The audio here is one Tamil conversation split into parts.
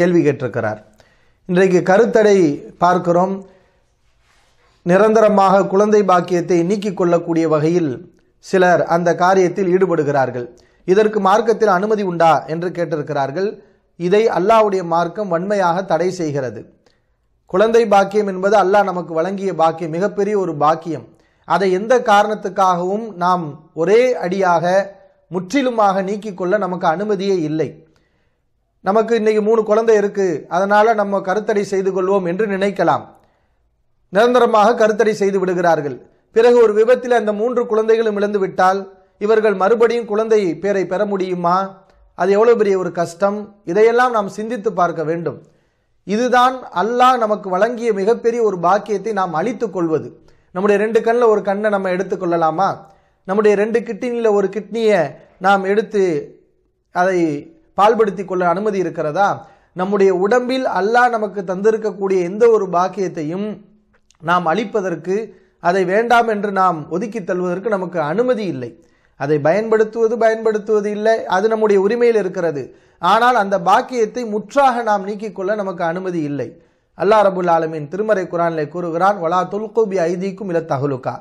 கேள்வி கேட்டிருக்கிறார் இன்றைக்கு கருத்தடை பார்க்கிறோம் நிரந்தரமாக குழந்தை பாக்கியத்தை நீக்கிக் கொள்ளக்கூடிய வகையில் சிலர் அந்த காரியத்தில் ஈடுபடுகிறார்கள் இதற்கு மார்க்கத்தில் அனுமதி உண்டா என்று கேட்டிருக்கிறார்கள் இதை அல்லாவுடைய மார்க்கம் வன்மையாக தடை செய்கிறது குழந்தை பாக்கியம் என்பது அல்லாஹ் நமக்கு வழங்கிய பாக்கியம் மிகப்பெரிய ஒரு பாக்கியம் அதை எந்த காரணத்துக்காகவும் நாம் ஒரே அடியாக முற்றிலுமாக நீக்கிக் கொள்ள நமக்கு அனுமதியே இல்லை நமக்கு இன்றைக்கி மூணு குழந்தை இருக்குது அதனால் நம்ம கருத்தடை செய்து கொள்வோம் என்று நினைக்கலாம் நிரந்தரமாக கருத்தடை செய்து விடுகிறார்கள் பிறகு ஒரு விபத்தில் அந்த மூன்று குழந்தைகளும் இழந்து விட்டால் இவர்கள் மறுபடியும் குழந்தை பேரை பெற முடியுமா அது எவ்வளோ பெரிய ஒரு கஷ்டம் இதையெல்லாம் நாம் சிந்தித்து பார்க்க வேண்டும் இதுதான் அல்லாஹ் நமக்கு வழங்கிய மிகப்பெரிய ஒரு பாக்கியத்தை நாம் அழித்துக் கொள்வது நம்முடைய ரெண்டு கண்ணில் ஒரு கண்ணை நம்ம எடுத்துக்கொள்ளலாமா நம்முடைய ரெண்டு கிட்னியில் ஒரு கிட்னியை நாம் எடுத்து அதை பால்படுத்தி கொள்ள அனுமதி இருக்கிறதா நம்முடைய உடம்பில் அல்லாஹ் நமக்கு தந்திருக்கக்கூடிய எந்த ஒரு பாக்கியத்தையும் நாம் அளிப்பதற்கு அதை வேண்டாம் என்று நாம் ஒதுக்கி தள்ளுவதற்கு நமக்கு அனுமதி இல்லை அதை பயன்படுத்துவது பயன்படுத்துவது இல்லை அது நம்முடைய உரிமையில் இருக்கிறது ஆனால் அந்த பாக்கியத்தை முற்றாக நாம் நீக்கிக் கொள்ள நமக்கு அனுமதி இல்லை அல்லா ரபுல் ஆலமின் திருமறை குரானிலே கூறுகிறான் வலா துல்கோபி ஐதிக்கும் இல தகுலுக்கா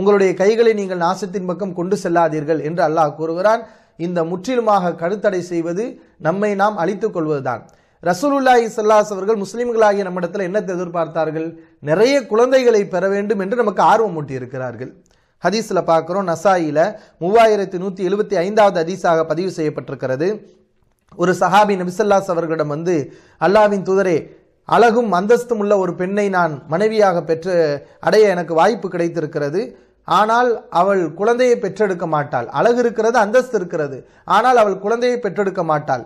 உங்களுடைய கைகளை நீங்கள் நாசத்தின் பக்கம் கொண்டு செல்லாதீர்கள் என்று அல்லாஹ் கூறுகிறான் இந்த முற்றிலுமாக கருத்தடை செய்வது நம்மை நாம் அழித்துக் கொள்வதுதான் ரசூலுல்லாஹி சல்லாஸ் அவர்கள் முஸ்லீம்களாகிய நம்மிடத்தில் என்னத்தை எதிர்பார்த்தார்கள் நிறைய குழந்தைகளை பெற வேண்டும் என்று நமக்கு ஆர்வம் இருக்கிறார்கள் ஹதீஸில் பார்க்குறோம் நசாயில மூவாயிரத்தி நூற்றி எழுபத்தி ஐந்தாவது ஹதீஸாக பதிவு செய்யப்பட்டிருக்கிறது ஒரு சஹாபி நபிசல்லாஸ் அவர்களிடம் வந்து அல்லாவின் தூதரே அழகும் அந்தஸ்தும் உள்ள ஒரு பெண்ணை நான் மனைவியாக பெற்று அடைய எனக்கு வாய்ப்பு கிடைத்திருக்கிறது ஆனால் அவள் குழந்தையை பெற்றெடுக்க மாட்டாள் அழகு இருக்கிறது அந்தஸ்து இருக்கிறது ஆனால் அவள் குழந்தையை பெற்றெடுக்க மாட்டாள்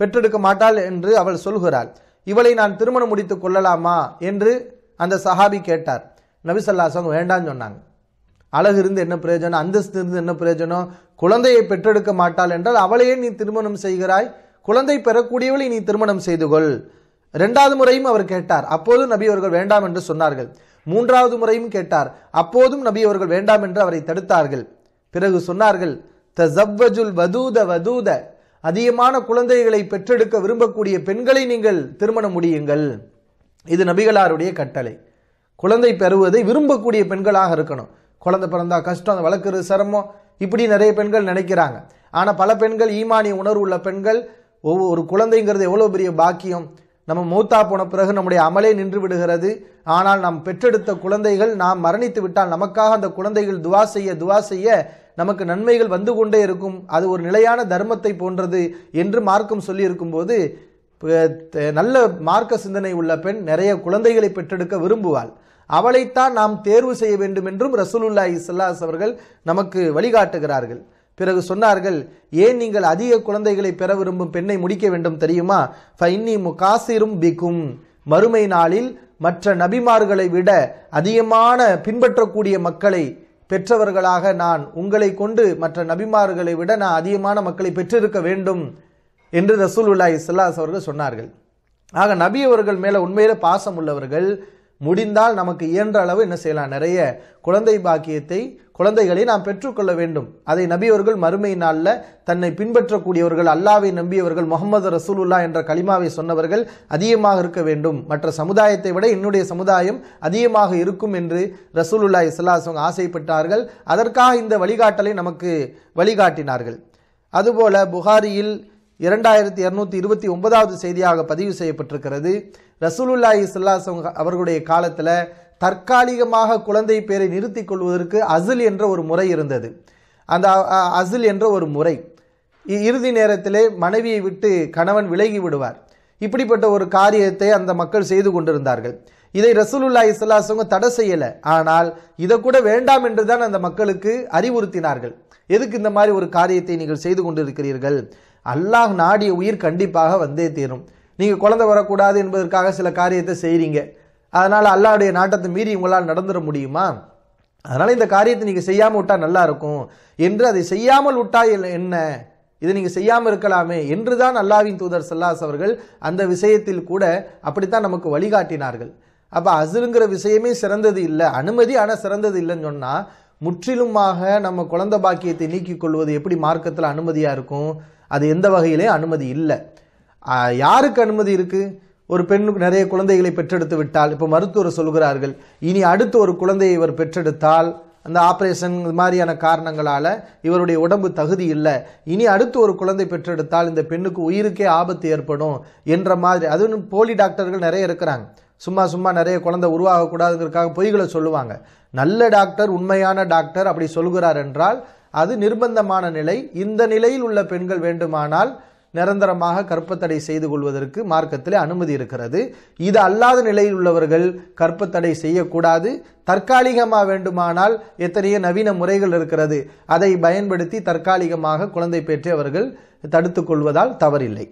பெற்றெடுக்க மாட்டாள் என்று அவள் சொல்கிறாள் இவளை நான் திருமணம் முடித்துக் கொள்ளலாமா என்று அந்த சஹாபி கேட்டார் நபிசல்லாசவங்க வேண்டான்னு சொன்னாங்க அழகு இருந்து என்ன பிரயோஜனம் அந்தஸ்து இருந்து என்ன பிரயோஜனம் குழந்தையை பெற்றெடுக்க மாட்டாள் என்றால் அவளையே நீ திருமணம் செய்கிறாய் குழந்தை பெறக்கூடியவளை நீ திருமணம் செய்து கொள் ரெண்டாவது முறையும் அவர் கேட்டார் அப்போது நபி அவர்கள் வேண்டாம் என்று சொன்னார்கள் மூன்றாவது முறையும் கேட்டார் அப்போதும் நபி அவர்கள் வேண்டாம் என்று அவரை தடுத்தார்கள் பிறகு சொன்னார்கள் வதூத வதூத அதிகமான குழந்தைகளை பெற்றெடுக்க விரும்பக்கூடிய பெண்களை நீங்கள் திருமணம் முடியுங்கள் இது நபிகளாருடைய கட்டளை குழந்தை பெறுவதை விரும்பக்கூடிய பெண்களாக இருக்கணும் குழந்தை பிறந்தா கஷ்டம் அதை வளர்க்குறது சிரமம் இப்படி நிறைய பெண்கள் நினைக்கிறாங்க ஆனால் பல பெண்கள் ஈமானிய உணர்வு உள்ள பெண்கள் ஒவ்வொரு குழந்தைங்கிறது எவ்வளோ பெரிய பாக்கியம் நம்ம மூத்தா போன பிறகு நம்முடைய அமலே நின்று விடுகிறது ஆனால் நாம் பெற்றெடுத்த குழந்தைகள் நாம் மரணித்து விட்டால் நமக்காக அந்த குழந்தைகள் துவா செய்ய துவா செய்ய நமக்கு நன்மைகள் வந்து கொண்டே இருக்கும் அது ஒரு நிலையான தர்மத்தை போன்றது என்று மார்க்கம் சொல்லியிருக்கும் போது நல்ல மார்க்க சிந்தனை உள்ள பெண் நிறைய குழந்தைகளை பெற்றெடுக்க விரும்புவாள் அவளைத்தான் நாம் தேர்வு செய்ய வேண்டும் என்றும் ரசூலுல்லாஹி இஸ்லாஸ் அவர்கள் நமக்கு வழிகாட்டுகிறார்கள் பிறகு சொன்னார்கள் ஏன் நீங்கள் அதிக குழந்தைகளை பெற விரும்பும் பெண்ணை முடிக்க வேண்டும் தெரியுமா ஃபைன்னி முகாசிரும் பிக்கும் மறுமை நாளில் மற்ற நபிமார்களை விட அதிகமான பின்பற்றக்கூடிய மக்களை பெற்றவர்களாக நான் உங்களை கொண்டு மற்ற நபிமார்களை விட நான் அதிகமான மக்களை பெற்றிருக்க வேண்டும் என்று ரசூலுல்லாய் இஸ்லாஸ் அவர்கள் சொன்னார்கள் ஆக நபி அவர்கள் மேலே உண்மையிலே பாசம் உள்ளவர்கள் முடிந்தால் நமக்கு இயன்ற அளவு என்ன செய்யலாம் நிறைய குழந்தை பாக்கியத்தை குழந்தைகளை நாம் பெற்றுக்கொள்ள வேண்டும் அதை நபியவர்கள் மறுமை நாளில் தன்னை பின்பற்றக்கூடியவர்கள் அல்லாவை நம்பியவர்கள் முகமது ரசூலுல்லா என்ற கலிமாவை சொன்னவர்கள் அதிகமாக இருக்க வேண்டும் மற்ற சமுதாயத்தை விட என்னுடைய சமுதாயம் அதிகமாக இருக்கும் என்று ரசூலுல்லா இஸ்லாசவங்க ஆசைப்பட்டார்கள் அதற்காக இந்த வழிகாட்டலை நமக்கு வழிகாட்டினார்கள் அதுபோல புகாரியில் இரண்டாயிரத்தி இரநூத்தி இருபத்தி ஒன்பதாவது செய்தியாக பதிவு செய்யப்பட்டிருக்கிறது ரசூலுல்லாஹி இஸ்லாசம் அவர்களுடைய காலத்தில் தற்காலிகமாக குழந்தை பேரை நிறுத்தி கொள்வதற்கு அசில் என்ற ஒரு முறை இருந்தது அந்த அசில் என்ற ஒரு முறை இறுதி நேரத்திலே மனைவியை விட்டு கணவன் விலகி விடுவார் இப்படிப்பட்ட ஒரு காரியத்தை அந்த மக்கள் செய்து கொண்டிருந்தார்கள் இதை ரசூலுல்லா இஸ்லாசவங்க தடை செய்யலை ஆனால் இதை கூட வேண்டாம் என்று தான் அந்த மக்களுக்கு அறிவுறுத்தினார்கள் எதுக்கு இந்த மாதிரி ஒரு காரியத்தை நீங்கள் செய்து கொண்டிருக்கிறீர்கள் அல்லாஹ் நாடிய உயிர் கண்டிப்பாக வந்தே தீரும் நீங்கள் குழந்தை வரக்கூடாது என்பதற்காக சில காரியத்தை செய்கிறீங்க அதனால் அல்லாவுடைய நாட்டத்தை மீறி உங்களால் நடந்துட முடியுமா அதனால் இந்த காரியத்தை நீங்கள் செய்யாமல் விட்டால் நல்லாயிருக்கும் என்று அதை செய்யாமல் விட்டால் என்ன இதை நீங்கள் செய்யாமல் இருக்கலாமே என்று தான் அல்லாவின் தூதர் சல்லாஸ் அவர்கள் அந்த விஷயத்தில் கூட அப்படித்தான் நமக்கு வழிகாட்டினார்கள் அப்போ அசுருங்கிற விஷயமே சிறந்தது இல்லை அனுமதி ஆனால் சிறந்தது இல்லைன்னு சொன்னால் முற்றிலுமாக நம்ம குழந்த பாக்கியத்தை நீக்கிக் கொள்வது எப்படி மார்க்கத்தில் அனுமதியாக இருக்கும் அது எந்த வகையிலேயும் அனுமதி இல்லை யாருக்கு அனுமதி இருக்குது ஒரு பெண்ணுக்கு நிறைய குழந்தைகளை பெற்றெடுத்து விட்டால் இப்போ மருத்துவர் சொல்கிறார்கள் இனி அடுத்து ஒரு குழந்தையை இவர் பெற்றெடுத்தால் அந்த ஆப்ரேஷன் இது மாதிரியான காரணங்களால் இவருடைய உடம்பு தகுதி இல்லை இனி அடுத்து ஒரு குழந்தை பெற்றெடுத்தால் இந்த பெண்ணுக்கு உயிருக்கே ஆபத்து ஏற்படும் என்ற மாதிரி அதுவும் போலி டாக்டர்கள் நிறைய இருக்கிறாங்க சும்மா சும்மா நிறைய குழந்தை உருவாகக்கூடாதுங்கிறதுக்காக பொய்களை சொல்லுவாங்க நல்ல டாக்டர் உண்மையான டாக்டர் அப்படி சொல்கிறார் என்றால் அது நிர்பந்தமான நிலை இந்த நிலையில் உள்ள பெண்கள் வேண்டுமானால் நிரந்தரமாக கற்பத்தடை செய்து கொள்வதற்கு மார்க்கத்தில் அனுமதி இருக்கிறது இது அல்லாத நிலையில் உள்ளவர்கள் கற்பத்தடை செய்யக்கூடாது தற்காலிகமாக வேண்டுமானால் எத்தனையோ நவீன முறைகள் இருக்கிறது அதை பயன்படுத்தி தற்காலிகமாக குழந்தை பெற்று அவர்கள் தடுத்து கொள்வதால் தவறில்லை